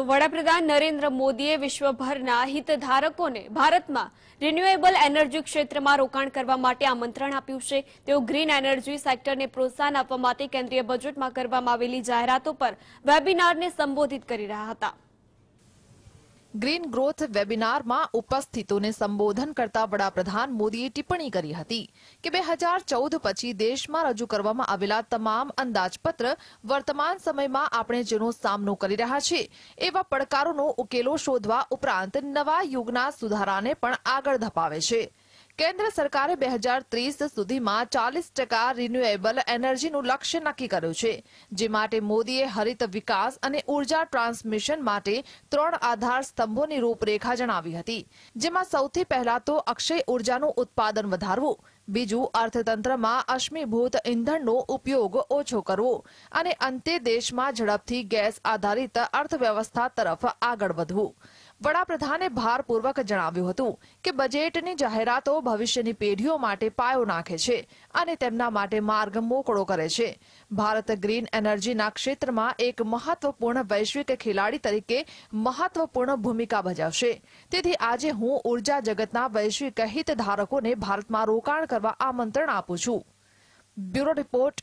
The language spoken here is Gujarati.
તો વડાપ્રધાન નરેન્દ્ર મોદીએ વિશ્વભરના હિતધારકોને ભારતમાં રિન્યુએબલ એનર્જી ક્ષેત્રમાં રોકાણ કરવા માટે આમંત્રણ આપ્યું છે તેઓ ગ્રીન એનર્જી સેક્ટરને પ્રોત્સાહન આપવા માટે કેન્દ્રીય બજેટમાં કરવામાં આવેલી જાહેરાતો પર વેબિનારને સંબોધિત કરી રહ્યા હતા ગ્રીન ગ્રોથ વેબિનારમાં ઉપસ્થિતોને સંબોધન કરતા વડાપ્રધાન મોદીએ ટિપ્પણી કરી હતી કે બે હજાર ચૌદ પછી દેશમાં રજૂ કરવામાં આવેલા તમામ અંદાજપત્ર વર્તમાન સમયમાં આપણે જેનો સામનો કરી રહ્યા છે એવા પડકારોનો ઉકેલો શોધવા ઉપરાંત નવા યુગના સુધારાને પણ આગળ ધપાવે છે કેન્દ્ર સરકારે બે હજાર ત્રીસ સુધીમાં ચાલીસ ટકા રિન્યુએબલ એનર્જીનું લક્ષ્ય નક્કી કર્યું છે જે માટે મોદીએ હરિત વિકાસ અને ઉર્જા ટ્રાન્સમિશન માટે ત્રણ આધાર સ્તંભોની રૂપરેખા જણાવી હતી જેમાં સૌથી પહેલા તો અક્ષય ઉર્જાનું ઉત્પાદન વધારવું બીજું અર્થતંત્રમાં અશ્મીભૂત ઇંધણનો ઉપયોગ ઓછો કરવો અને અંતે દેશમાં ઝડપથી ગેસ આધારિત અર્થવ્યવસ્થા તરફ આગળ વધવું વડાપ્રધાને ભારપૂર્વક જણાવ્યું હતું કે બજેટની જાહેરાતો ભવિષ્યની પેઢીઓ માટે પાયો નાખે છે અને તેમના માટે માર્ગ મોકળો કરે છે ભારત ગ્રીન એનર્જીના ક્ષેત્રમાં એક મહત્વપૂર્ણ વૈશ્વિક ખેલાડી તરીકે મહત્વપૂર્ણ ભૂમિકા ભજવશે તેથી આજે હું ઉર્જા જગતના વૈશ્વિક હિતધારકોને ભારતમાં રોકાણ કરવા આમંત્રણ આપું છું બ્યુરો રિપોર્ટ